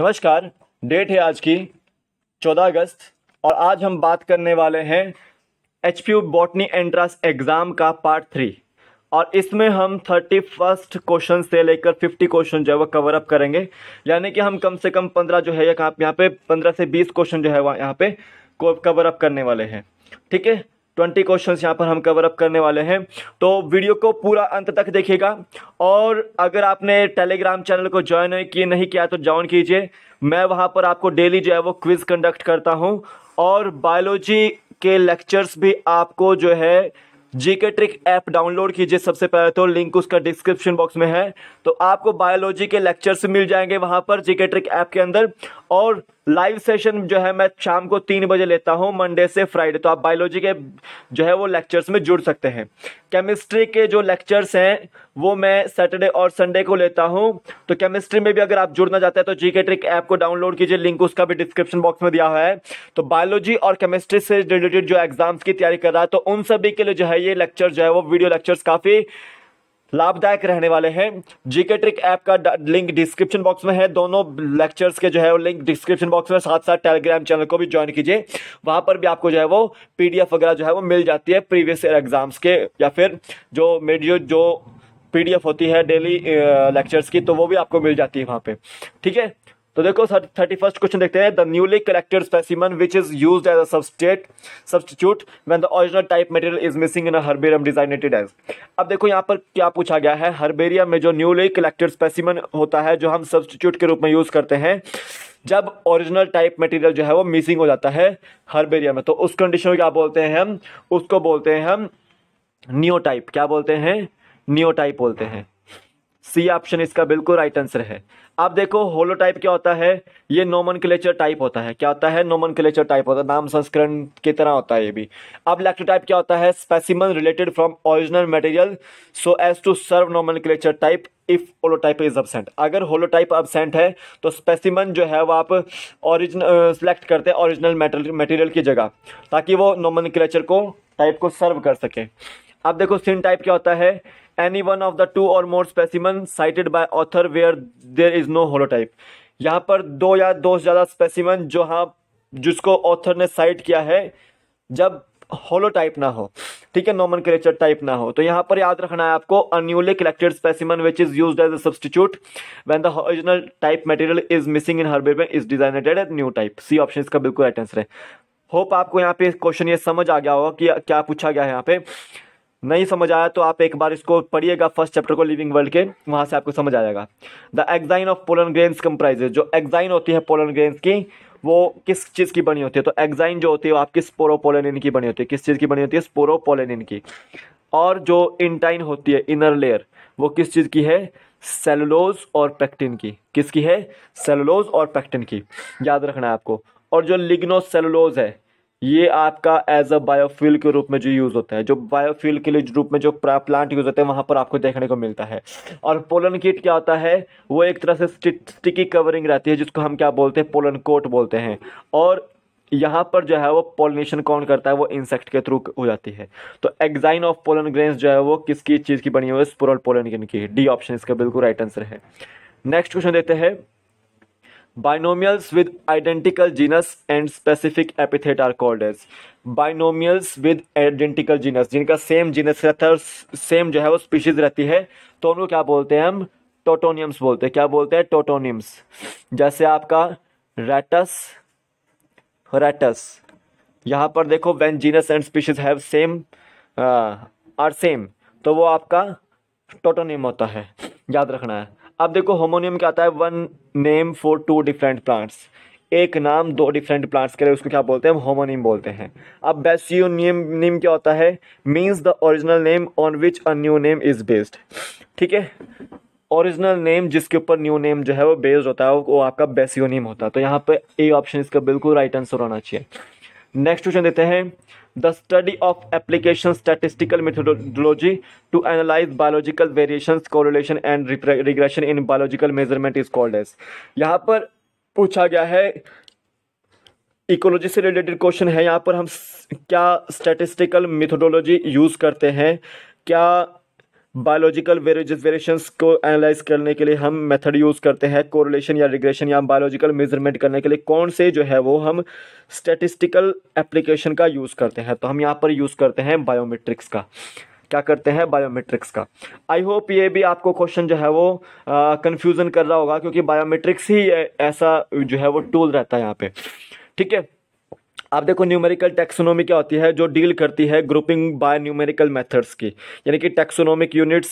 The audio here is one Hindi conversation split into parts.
नमस्कार डेट है आज की 14 अगस्त और आज हम बात करने वाले हैं H P U botany entrance exam का पार्ट थ्री और इसमें हम थर्टी फर्स्ट क्वेश्चन से लेकर फिफ्टी क्वेश्चन जो है वो कवर अप करेंगे यानी कि हम कम से कम पंद्रह जो है यहाँ पे पंद्रह से बीस क्वेश्चन जो है वहाँ यहाँ पे कवर अप करने वाले हैं ठीक है ट्वेंटी क्वेश्चन यहाँ पर हम कवर अप करने वाले हैं तो वीडियो को पूरा अंत तक देखिएगा और अगर आपने टेलीग्राम चैनल को ज्वाइन किए नहीं किया तो ज्वाइन कीजिए मैं वहाँ पर आपको डेली जो है वो क्विज़ कंडक्ट करता हूँ और बायोलॉजी के लेक्चर्स भी आपको जो है जीके ट्रिक ऐप डाउनलोड कीजिए सबसे पहले तो लिंक उसका डिस्क्रिप्शन बॉक्स में है तो आपको बायोलॉजी के लेक्चर्स मिल जाएंगे वहाँ पर जीके ट्रिक ऐप के अंदर और लाइव सेशन जो है मैं शाम को तीन बजे लेता हूँ मंडे से फ्राइडे तो आप बायोलॉजी के जो है वो लेक्चर्स में जुड़ सकते हैं केमिस्ट्री के जो लेक्चर्स हैं वो मैं सैटरडे और संडे को लेता हूँ तो केमिस्ट्री में भी अगर आप जुड़ना चाहते हैं तो जीके ट्रिक ऐप को डाउनलोड कीजिए लिंक उसका भी डिस्क्रिप्शन बॉक्स में दिया हुआ है तो बायोलॉजी और केमिस्ट्री से रिलेटेड जो एग्जाम्स की तैयारी कर रहा है तो उन सभी के लिए जो है ये लेक्चर जो है वो वीडियो लेक्चर्स काफ़ी लाभदायक रहने वाले हैं जीके ट्रिक ऐप का लिंक डिस्क्रिप्शन बॉक्स में है दोनों लेक्चर्स के जो है वो लिंक डिस्क्रिप्शन बॉक्स में साथ साथ टेलीग्राम चैनल को भी ज्वाइन कीजिए वहाँ पर भी आपको जो है वो पीडीएफ वगैरह जो है वो मिल जाती है प्रीवियस ईयर एग्जाम्स के या फिर जो मेडियो जो पीडीएफ होती है डेली लेक्चर्स की तो वो भी आपको मिल जाती है वहाँ पे ठीक है तो देखो थर्टी फर्स्ट क्वेश्चन देखते हैं the newly collected specimen which is use as a substitute when the original type material is missing in herbarium designated as अब देखो यहाँ पर क्या पूछा गया है हर्बेरियम में जो न्यूली कलेक्टेड स्पेसिमन होता है जो हम सब्सटीट्यूट के रूप में यूज करते हैं जब ओरिजिनल टाइप मटेरियल जो है वो मिसिंग हो जाता है हर्बेरियम में तो उस कंडीशन में क्या बोलते हैं हम उसको बोलते हैं हम न्यू टाइप क्या बोलते हैं न्यू टाइप बोलते हैं सी ऑप्शन इसका बिल्कुल राइट आंसर है अब देखो होलो टाइप क्या होता है ये नोमन क्लेचर टाइप होता है क्या होता है नोमन क्लेचर टाइप होता है नाम संस्करण की तरह होता है ये भी अब टाइप क्या होता है specimen related from original material so as to serve nomen type if type is absent अगर होलो टाइप अबसेंट है तो स्पेसिमन जो है वो आप ऑरिजिन सेलेक्ट करते हैं ओरिजिनल मटेरियल की जगह ताकि वो नोमन को टाइप को सर्व कर सके अब देखो सिन टाइप क्या होता है any one of the two or more specimen cited by author where there is no holotype यहाँ पर दो या दो से ज़्यादा स्पेसिमन जो हाँ जिसको ऑथर ने साइट किया है जब होलो टाइप ना हो ठीक है नॉमन क्रेचर टाइप ना हो तो यहाँ पर याद रखना है आपको a newly collected specimen which is use as a substitute when the original type material is missing in herbarium is designated at new type C option का बिल्कुल राइट आंसर है होप आपको यहाँ पे क्वेश्चन ये समझ आ गया होगा कि क्या पूछा गया है यहाँ पे नहीं समझ आया तो आप एक बार इसको पढ़िएगा फर्स्ट चैप्टर को लिविंग वर्ल्ड के वहाँ से आपको समझ आ जाएगा the exine of pollen grains comprises जो एग्जाइन होती है पोलन ग्रेन्स की वो किस चीज़ की बनी होती है तो एग्जाइन जो होती है वो आपकी स्पोरोपोलेनिन की बनी होती है किस चीज़ की बनी होती है स्पोरोपोलेनिन की और जो इंटाइन होती है इनर लेयर वो किस चीज़ की है सेलुलोज और पैक्टिन की किसकी है सेलुलोज और पैक्टिन की याद रखना है आपको और जो लिग्नोसेलुलोज है ये आपका एज अ बायोफ्यूल के रूप में जो यूज़ होता है जो बायोफ्यूल के लिए रूप में जो प्लांट यूज़ होते हैं वहां पर आपको देखने को मिलता है और पोलन कीट क्या होता है वो एक तरह से स्टिकी कवरिंग रहती है जिसको हम क्या बोलते हैं पोलन कोट बोलते हैं और यहाँ पर जो है वो पोलिनेशन कौन करता है वो इंसेक्ट के थ्रू हो जाती है तो एग्जाइन ऑफ पोलन ग्रेन्स जो है वो किसकी चीज़ की बनी हुई है स्पोरल पोलन की डी ऑप्शन इसका बिल्कुल राइट आंसर है नेक्स्ट क्वेश्चन देते हैं Binomials with identical genus and specific epithet are called as binomials with identical genus जिनका सेम जीनस रहता है सेम जो है वो स्पीशीज रहती है तो उनको क्या बोलते हैं हम टोटोनियम्स बोलते हैं क्या बोलते हैं टोटोनियम्स जैसे आपका रेटस रेटस यहाँ पर देखो when genus and species have same are same तो वो आपका टोटोनियम होता है याद रखना है अब देखो होमोनियम क्या आता है one name for two different plants एक नाम दो डिफरेंट प्लांट्स के लिए उसको क्या बोलते हैं हम होमोनियम बोलते हैं अब बेसियोनियम नेम क्या होता है means the original name on which a new name is based ठीक है ओरिजिनल नेम जिसके ऊपर न्यू नेम जो है वो बेस्ड होता है वो आपका नेम होता है तो यहाँ पे ए ऑप्शन इसका बिल्कुल राइट आंसर होना चाहिए नेक्स्ट क्वेश्चन देते हैं the study of application statistical methodology to analyze biological variation correlation and regression in biological measurement is called as यहाँ पर पूछा गया है इकोलॉजी से रिलेटेड क्वेश्चन है यहाँ पर हम क्या स्टैटिस्टिकल मेथोडोलॉजी यूज़ करते हैं क्या बायोलॉजिकल वेरिएशंस को एनालाइज करने के लिए हम मेथड यूज़ करते हैं कोरिलेशन या रिग्रेशन या बायोलॉजिकल मेजरमेंट करने के लिए कौन से जो है वो हम स्टेटिस्टिकल एप्लीकेशन का यूज़ करते हैं तो हम यहाँ पर यूज़ करते हैं बायोमेट्रिक्स का क्या करते हैं बायोमेट्रिक्स का आई होप ये भी आपको क्वेश्चन जो है वो कन्फ्यूज़न कर रहा होगा क्योंकि बायोमेट्रिक्स ही ऐसा जो है वो टूल रहता है यहाँ पे ठीक है आप देखो न्यूमेरिकल टेक्सोनोमी क्या होती है जो डील करती है ग्रुपिंग बाय न्यूमेरिकल मेथड्स की यानी कि टैक्सोनॉमिक यूनिट्स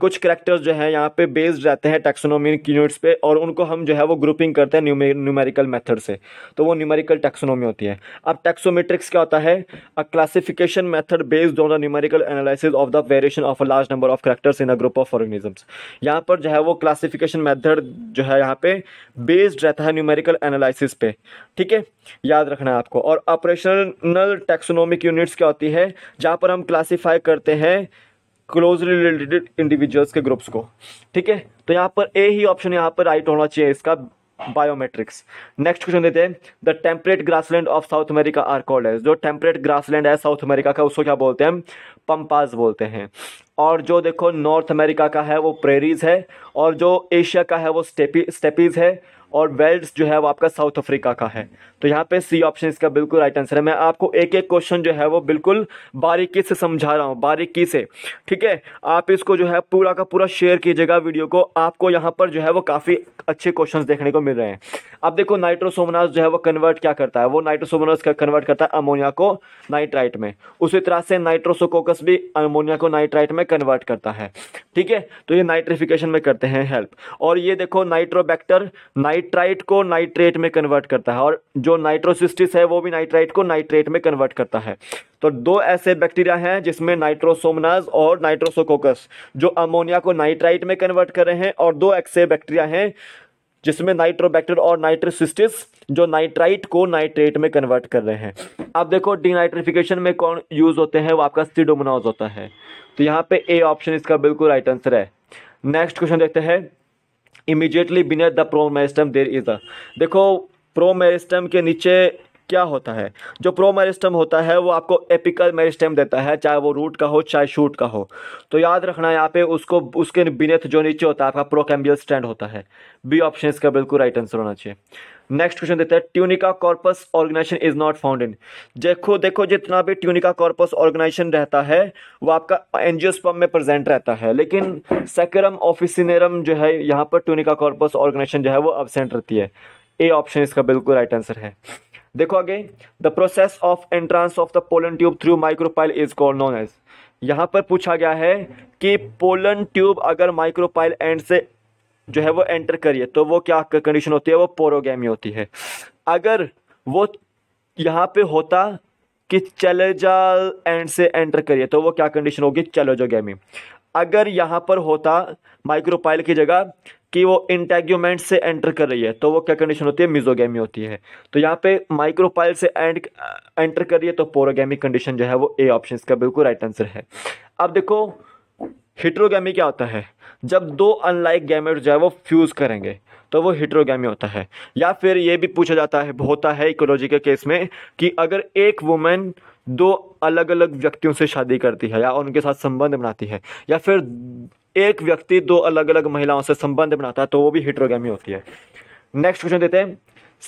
कुछ करेक्टर्स जो है यहाँ पे बेस्ड रहते हैं टेक्सोनोमिक यूनिट्स पे और उनको हम जो है वो ग्रुपिंग करते हैं न्यूमेरिकल मेथड से तो वो न्यूमेरिकल टेक्सोनोमी होती है अब टेक्सोमेट्रिक्स क्या होता है a classification method based on the numerical analysis of the variation of a large number of characters in a group of organisms यहाँ पर जो है वो क्लासिफिकेशन मेथड जो है यहाँ पे बेस्ड रहता है न्यूमेरिकल एनालिसिस पे ठीक है याद रखना है आपको और ऑपरेशनल टैक्सोनॉमिक यूनिट्स क्या होती है जहाँ पर हम क्लासीफाई करते हैं क्लोजली रिलेटेड इंडिविजुअल्स के ग्रुप्स को ठीक है तो यहाँ पर ए ही ऑप्शन यहाँ पर राइट होना चाहिए इसका बायोमेट्रिक्स नेक्स्ट क्वेश्चन देते हैं the temperate grassland of South America are called है जो टेम्परेट ग्रासलैंड है साउथ अमेरिका का उसको क्या बोलते हैं पंपास बोलते हैं और जो देखो नॉर्थ अमेरिका का है वो प्रेरीज है और जो एशिया का है वो स्टेपी स्टेपीज है और वेल्स जो है वो आपका साउथ अफ्रीका का है तो यहाँ पे सी ऑप्शन इसका बिल्कुल राइट आंसर है मैं आपको एक एक क्वेश्चन जो है वो बिल्कुल बारीकी से समझा रहा हूँ बारीकी से ठीक है आप इसको जो है पूरा का पूरा शेयर कीजिएगा वीडियो को आपको यहाँ पर जो है वो काफ़ी अच्छे क्वेश्चन देखने को मिल रहे हैं अब देखो नाइट्रोसोमनास जो है वो कन्वर्ट क्या करता है वो नाइट्रोसोमनास कन्वर्ट करता है अमोनिया को नाइट्राइट में उसी तरह से नाइट्रोसोकोकस भी अमोनिया को नाइट्राइट में कन्वर्ट करता है ठीक है तो ये नाइट्रिफिकेशन में करते हैं हेल्प और ये देखो नाइट्रोबैक्टर नाइट नाइट्राइट को नाइट्रेट में कन्वर्ट करता है और जो नाइट्रोसिस्टिस है वो भी नाइट्राइट को नाइट्रेट में कन्वर्ट करता है तो दो ऐसे बैक्टीरिया हैं जिसमें नाइट्रोसोमनाज और नाइट्रोसोकोकस जो अमोनिया को नाइट्राइट में कन्वर्ट कर रहे हैं और दो ऐसे बैक्टीरिया हैं जिसमें नाइट्रोबैक्टर और नाइट्रोसिस्टिस जो नाइट्राइट को नाइट्रेट में कन्वर्ट कर रहे हैं अब देखो डिनाइट्रिफिकेशन में कौन यूज़ होते हैं वो आपका सीडोमोनाज होता है तो यहाँ पे ए ऑप्शन इसका बिल्कुल राइट आंसर है नेक्स्ट क्वेश्चन देखते हैं immediately beneath the promeristem there is a देखो प्रोमेरिस्टम के नीचे क्या होता है जो प्रो मेरिस्टम होता है वो आपको एपिकल मेरिस्टम देता है चाहे वो रूट का हो चाहे शूट का हो तो याद रखना यहाँ पे उसको उसके बिनेथ जो नीचे होता है आपका प्रो कैम्बियल स्टैंड होता है बी ऑप्शन इसका बिल्कुल राइट आंसर होना चाहिए नेक्स्ट क्वेश्चन देता है tunica corpus organization is not found in देखो देखो जितना भी ट्यूनिका कॉर्पस ऑर्गेनाइजेशन रहता है वो आपका एनजियोस्पम में प्रेजेंट रहता है लेकिन सेकरम ऑफिसिनेरम जो है यहाँ पर ट्यूनिका कॉर्पस ऑर्गेनाइजेशन जो है वो अबसेंट रहती है ए ऑप्शन इसका बिल्कुल राइट आंसर है देखो आगे the process of entrance of the pollen tube through micropyle is call known as यहाँ पर पूछा गया है कि पोलन ट्यूब अगर माइक्रोपाइल एंड से जो है वो एंटर करिए तो वो क्या कंडीशन होती है वो पोरोगेमी होती है अगर वो यहाँ पे होता कि चले जा एंड से एंटर करिए तो वो क्या कंडीशन होगी चलो जो गैमी अगर यहाँ पर होता माइक्रोपाइल की जगह कि वो इंटेग्यूमेंट से एंटर कर रही है तो वो क्या कंडीशन होती है मिजोगेमी होती है तो यहाँ पे माइक्रोपाइल से एंड एंटर कर रही है तो पोरोगेमी कंडीशन जो है वो ए ऑप्शन का बिल्कुल राइट आंसर है अब देखो हिट्रोगेमी क्या होता है जब दो अनलाइक गैमेट जो है वो फ्यूज़ करेंगे तो वो हिट्रोगी होता है या फिर ये भी पूछा जाता है होता है इकोलॉजी के केस में कि अगर एक वुमेन दो अलग अलग व्यक्तियों से शादी करती है या उनके साथ संबंध बनाती है या फिर एक व्यक्ति दो अलग अलग महिलाओं से संबंध बनाता है तो वो भी हिट्रोगी होती है नेक्स्ट क्वेश्चन देते हैं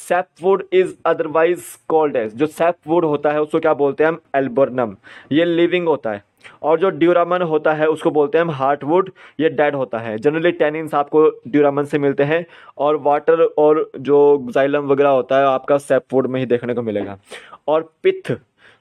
sapwood is otherwise called as जो सैपवुड होता है उसको क्या बोलते हैं हम एल्बर्नम ये लिविंग होता है और जो ड्यूरामन होता है उसको बोलते हैं हम हार्टवुड ये डेड होता है जनरली टेनिन्स आपको ड्यूरामन से मिलते हैं और वाटर और जो जाइलम वगैरह होता है आपका सेपवुड में ही देखने को मिलेगा और पिथ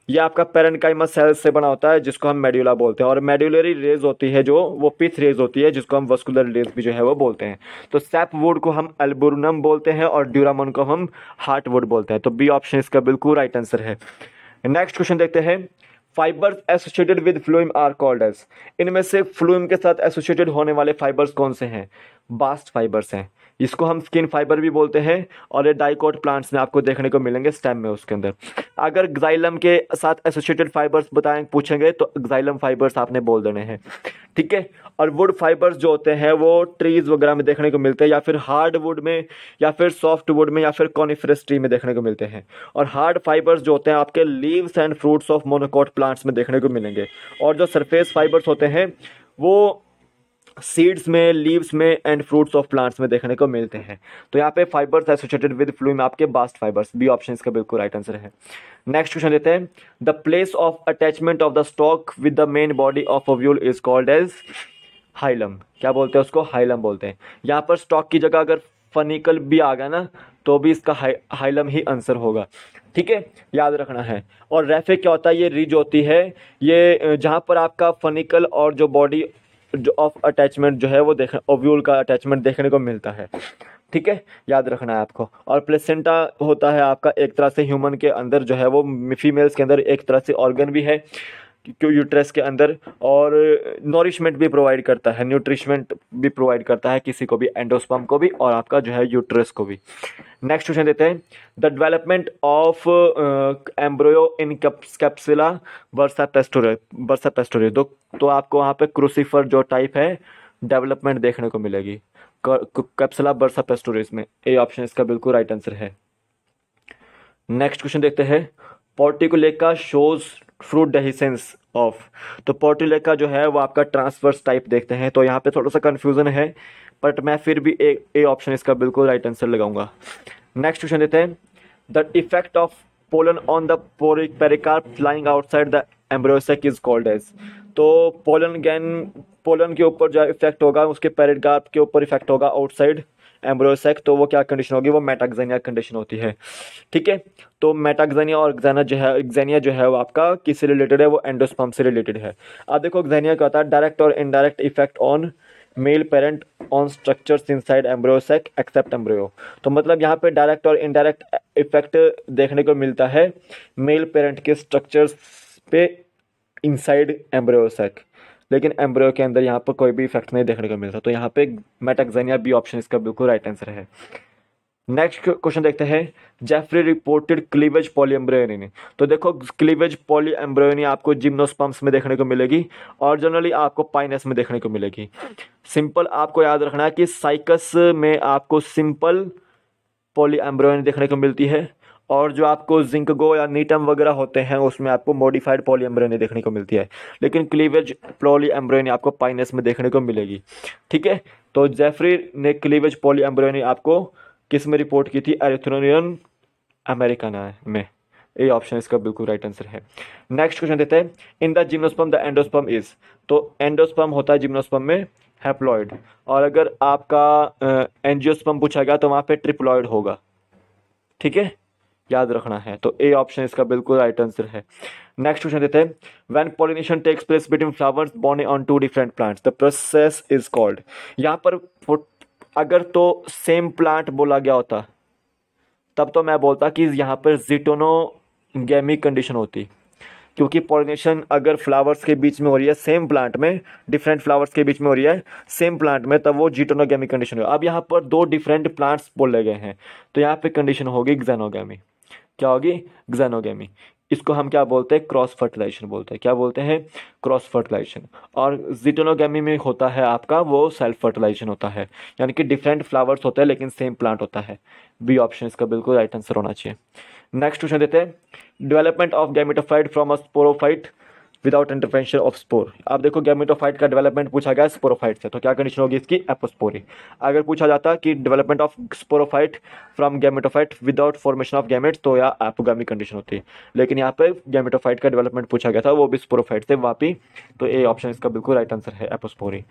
यह आपका पेरेंटकाइमा सेल्स से बना होता है जिसको हम मेड्यूला बोलते हैं और मेड्यूलरी रेज होती है जो वो पिथ रेज होती है जिसको हम वस्कुलर रेज भी जो है वो बोलते हैं तो सेप वुड को हम एल्बुरनम बोलते हैं और ड्यूरामन को हम हार्ट वुड बोलते हैं तो बी ऑप्शन इसका बिल्कुल राइट आंसर है नेक्स्ट क्वेश्चन देखते हैं fibres associated with phloem are called as इनमें से फ्लूम के साथ एसोसिएटेड होने वाले फाइबर्स कौन से हैं बास्ट फाइबर्स हैं इसको हम स्किन फाइबर भी बोलते हैं और ये डाइकोट प्लांट्स में आपको देखने को मिलेंगे स्टेम में उसके अंदर अगर ग्जाइलम के साथ एसोसिएटेड फाइबर्स बताएं पूछेंगे तो ग्जाइलम फाइबर्स आपने बोल देने हैं ठीक है और वुड फाइबर्स जो होते हैं वो ट्रीज़ वगैरह में देखने को मिलते हैं या फिर हार्ड वुड में या फिर सॉफ्ट वुड में या फिर कॉनिफ्रेस ट्री में देखने को मिलते हैं और हार्ड फाइबर्स जो होते हैं आपके leaves and fruits of monocot plants में देखने को मिलेंगे और जो सरफेस फाइबर्स होते हैं वो सीड्स में लीव्स में एंड फ्रूट्स ऑफ प्लांट्स में देखने को मिलते हैं तो यहाँ पे फाइबर्स एसोसिएटेड विद फ्लूम आपके बास्ट फाइबर्स बी ऑप्शन का बिल्कुल राइट आंसर है नेक्स्ट क्वेश्चन देते हैं the place of attachment of the stalk with the main body of ovule is called as hilum क्या बोलते हैं उसको हाइलम बोलते हैं यहाँ पर स्टॉक की जगह अगर फनिकल भी आ गया ना तो भी इसका हाई हाइलम ही आंसर होगा ठीक है याद रखना है और रेफे क्या होता है ये रिज होती है ये जहाँ पर आपका फनिकल और जो बॉडी जो ऑफ अटैचमेंट जो है वो देख ओव्यूल का अटैचमेंट देखने को मिलता है ठीक है याद रखना है आपको और प्लेसेंटा होता है आपका एक तरह से ह्यूमन के अंदर जो है वो फीमेल्स के अंदर एक तरह से ऑर्गन भी है यूट्रस के अंदर और नॉरिशमेंट भी प्रोवाइड करता है न्यूट्रिशमेंट भी प्रोवाइड करता है किसी को भी एंडोस्पम को भी और आपका जो है यूट्रस को भी नेक्स्ट क्वेश्चन देते हैं the development of embryo in Capsella bursa pastoris bursa pastoris दो तो आपको वहाँ पे क्रूसीफर जो टाइप है डेवलपमेंट देखने को मिलेगी कैप्सिला वर्सा पेस्टोरियो में ए ऑप्शन इसका बिल्कुल राइट आंसर है नेक्स्ट क्वेश्चन देखते हैं Portulaca shows fruit dehiscence of तो लेकर जो है वो आपका ट्रांसवर्स टाइप देखते हैं तो यहाँ पे थोड़ा सा कन्फ्यूज़न है बट मैं फिर भी ए ए ऑप्शन इसका बिल्कुल राइट आंसर लगाऊंगा नेक्स्ट क्वेश्चन देते हैं the effect of pollen on the pericarp flying outside the embryo sac is called as तो पोलन गैन पोलन के ऊपर जो इफेक्ट होगा उसके पेरिकार्प के ऊपर इफेक्ट होगा आउटसाइड एम्ब्रोसेक तो वो क्या कंडीशन होगी वो मेटाक्जेनिया कंडीशन होती है ठीक है तो मेटाक्जेनिया और एग्जाना जो है एग्जेनिया जो है वो आपका किससे रिलेटेड है वो एंडोस्पम से रिलेटेड है अब देखो एग्जेनिया क्या होता है डायरेक्ट और indirect effect on male parent on structures inside embryo sac except embryo तो मतलब यहाँ पे डायरेक्ट और इनडायरेक्ट इफेक्ट देखने को मिलता है मेल पेरेंट के स्ट्रक्चर्स पे इनसाइड एम्ब्रियोसेक लेकिन एम्ब्रियो के अंदर यहाँ पर कोई भी इफेक्ट नहीं देखने को मिलता तो यहाँ पे मेटाक्जेनिया बी ऑप्शन इसका बिल्कुल राइट आंसर है नेक्स्ट क्वेश्चन देखते हैं जेफरी रिपोर्टेड क्लीवेज पॉलीएम्ब्रियोनी तो देखो क्लीवेज पॉलीएम्ब्रियोनी आपको जिम्नोस्पम्स में देखने को मिलेगी और जनरली आपको पाइनस में देखने को मिलेगी सिंपल आपको याद रखना है कि साइकस में आपको सिंपल पॉलीएम्ब्रियोनी देखने को मिलती है और जो आपको जिंक गो या नीटम वगैरह होते हैं उसमें आपको मॉडिफाइड पोली एम्ब्रेनी देखने को मिलती है लेकिन क्लीवेज पोली एम्ब्रेनी आपको पाइनस में देखने को मिलेगी ठीक है तो जेफरी ने क्लीवेज पोली एम्ब्रेनी आपको किस में रिपोर्ट की थी एरिथ्रोनियन अमेरिकाना में ये ऑप्शन इसका बिल्कुल राइट आंसर है नेक्स्ट क्वेश्चन देते हैं in the gymnosperm the endosperm is तो एंडोस्पम होता है जिम्नोस्पम में हैप्लॉयड और अगर आपका एनजियोस्पम पूछा गया तो वहाँ पे ट्रिप्लॉयड होगा ठीक है याद रखना है तो ए ऑप्शन इसका बिल्कुल राइट आंसर है नेक्स्ट क्वेश्चन देते हैं when pollination takes place between flowers borne on two different plants the process is called यहाँ पर अगर तो सेम प्लांट बोला गया होता तब तो मैं बोलता कि यहाँ पर गैमिक कंडीशन होती क्योंकि पॉलिनेशन अगर फ्लावर्स के बीच में हो रही है सेम प्लांट में डिफरेंट फ्लावर्स के बीच में हो रही है सेम प्लांट में तब वो जीटोनोगेमिक कंडीशन हो अब यहाँ पर दो डिफरेंट प्लांट्स बोले गए हैं तो यहाँ पे कंडीशन होगी एग्जेनोगेमी क्या होगी ग्जैनोगेमी इसको हम क्या बोलते हैं क्रॉस फर्टिलाइजेशन बोलते हैं क्या बोलते हैं क्रॉस फर्टिलाइजेशन और जिटोनोगेमी में होता है आपका वो सेल्फ फर्टिलाइजेशन होता है यानी कि डिफरेंट फ्लावर्स होते हैं लेकिन सेम प्लांट होता है बी ऑप्शन इसका बिल्कुल राइट आंसर होना चाहिए नेक्स्ट क्वेश्चन देते हैं development of gametophyte from a sporophyte without intervention of spore आप देखो गैमिटोफाइट का डेवलपमेंट पूछा गया स्पोरोफाइट से तो क्या कंडीशन होगी इसकी एपोस्पोरी अगर पूछा जाता कि development of sporophyte from gametophyte without formation of gametes तो या एपोगामी कंडीशन होती लेकिन यहाँ पर गैमिटोफाइट का डेवलपमेंट पूछा गया था वो भी स्पोरोफाइट से वापी तो ए ऑप्शन इसका बिल्कुल राइट आंसर है एपोस्पोरी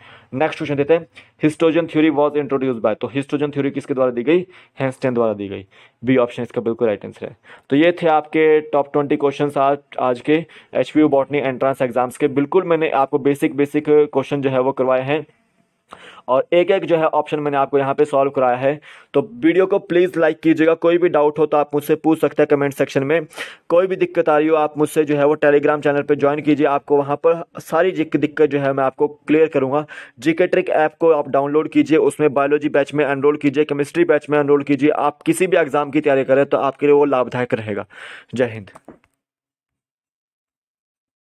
नेक्स्ट क्वेश्चन देते हैं histogen theory was introduce by तो हिस्ट्रोजन थ्योरी किसके द्वारा दी गई हैंस्टेन द्वारा दी गई बी ऑप्शन इसका बिल्कुल राइट आंसर है तो ये थे आपके टॉप ट्वेंटी क्वेश्चन आज के H P botany and entrance exams के बिल्कुल मैंने आपको बेसिक बेसिक क्वेश्चन जो है वो करवाए हैं और एक एक जो है ऑप्शन मैंने आपको यहाँ पे सॉल्व कराया है तो वीडियो को प्लीज़ लाइक कीजिएगा कोई भी डाउट हो तो आप मुझसे पूछ सकते हैं कमेंट सेक्शन में कोई भी दिक्कत आ रही हो आप मुझसे जो है वो टेलीग्राम चैनल पे ज्वाइन कीजिए आपको वहाँ पर सारी जिक दिक्कत जो है मैं आपको क्लियर करूँगा जीके ट्रिक ऐप को आप डाउनलोड कीजिए उसमें बायोलॉजी बैच में एनरोल कीजिए केमिस्ट्री बैच में एनरोल कीजिए आप किसी भी एग्ज़ाम की तैयारी करें तो आपके लिए वो लाभदायक रहेगा जय हिंद